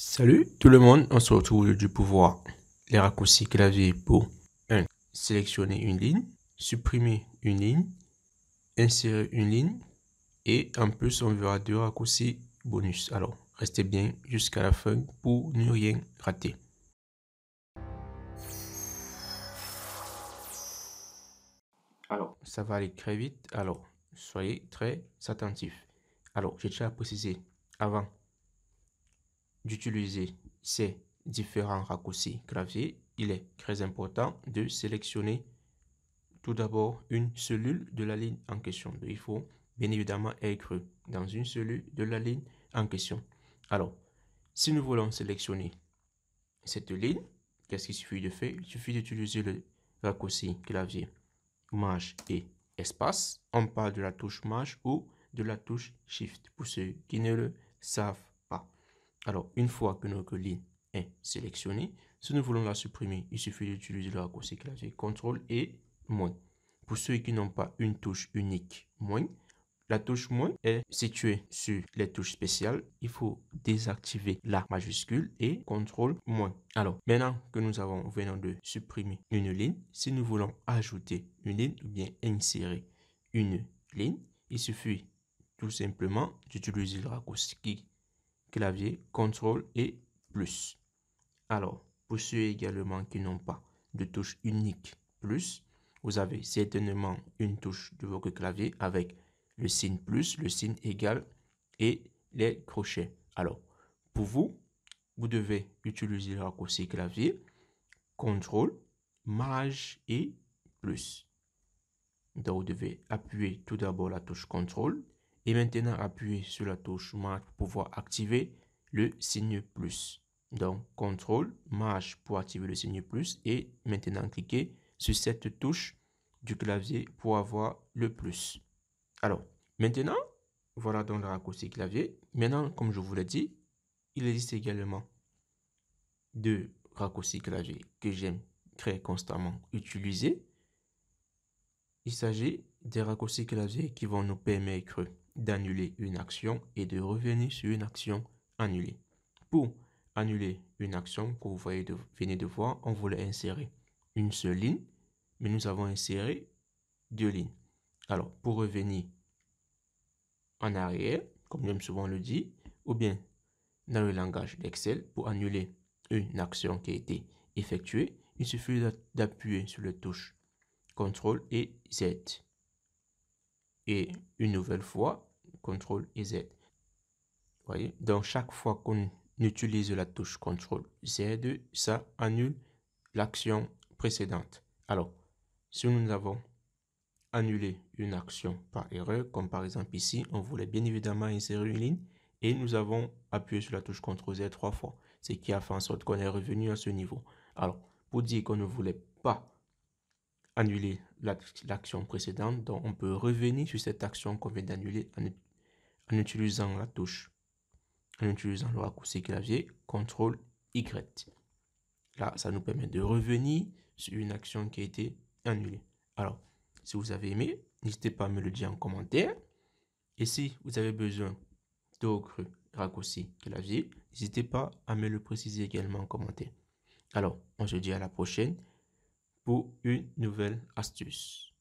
Salut tout le monde, on se retrouve du pouvoir. Les raccourcis clavier pour 1. Sélectionner une ligne, supprimer une ligne, insérer une ligne et en plus on verra deux raccourcis bonus. Alors restez bien jusqu'à la fin pour ne rien rater. Alors ça va aller très vite, alors soyez très attentifs. Alors j'ai déjà précisé avant d'utiliser ces différents raccourcis clavier, il est très important de sélectionner tout d'abord une cellule de la ligne en question. il faut bien évidemment être dans une cellule de la ligne en question. Alors, si nous voulons sélectionner cette ligne, qu'est-ce qu'il suffit de faire Il suffit d'utiliser le raccourci clavier marche et espace. On parle de la touche marche ou de la touche shift pour ceux qui ne le savent alors, une fois que notre ligne est sélectionnée, si nous voulons la supprimer, il suffit d'utiliser le raccourci clavier CTRL et moins. Pour ceux qui n'ont pas une touche unique moins, la touche moins est située sur les touches spéciales. Il faut désactiver la majuscule et CTRL moins. Alors, maintenant que nous avons venant de supprimer une ligne, si nous voulons ajouter une ligne ou bien insérer une ligne, il suffit tout simplement d'utiliser le raccourci clavier CTRL et plus. Alors, pour ceux également qui n'ont pas de touche unique plus, vous avez certainement une touche de votre clavier avec le signe plus, le signe égal et les crochets. Alors, pour vous, vous devez utiliser le raccourci clavier, CTRL, marge et plus. Donc, vous devez appuyer tout d'abord la touche CTRL et maintenant, appuyez sur la touche marche pour pouvoir activer le signe plus. Donc, CTRL, marche pour activer le signe plus. Et maintenant, cliquez sur cette touche du clavier pour avoir le plus. Alors, maintenant, voilà donc le raccourci clavier. Maintenant, comme je vous l'ai dit, il existe également deux raccourcis clavier que j'aime très constamment utiliser. Il s'agit des raccourcis clavier qui vont nous permettre d'annuler une action et de revenir sur une action annulée. Pour annuler une action que vous voyez venez de voir, on voulait insérer une seule ligne, mais nous avons inséré deux lignes. Alors, pour revenir en arrière, comme j'aime souvent le dit, ou bien dans le langage d'Excel, pour annuler une action qui a été effectuée, il suffit d'appuyer sur la touche CTRL et Z. Et une nouvelle fois, CTRL et Z. Vous voyez Donc, chaque fois qu'on utilise la touche CTRL Z, ça annule l'action précédente. Alors, si nous avons annulé une action par erreur, comme par exemple ici, on voulait bien évidemment insérer une ligne et nous avons appuyé sur la touche CTRL Z trois fois, ce qui a fait en sorte qu'on est revenu à ce niveau. Alors, pour dire qu'on ne voulait pas annuler l'action précédente, donc on peut revenir sur cette action qu'on vient d'annuler en en utilisant la touche, en utilisant le raccourci clavier CTRL Y. Là, ça nous permet de revenir sur une action qui a été annulée. Alors, si vous avez aimé, n'hésitez pas à me le dire en commentaire. Et si vous avez besoin d'autres raccourcis clavier, n'hésitez pas à me le préciser également en commentaire. Alors, on se dit à la prochaine pour une nouvelle astuce.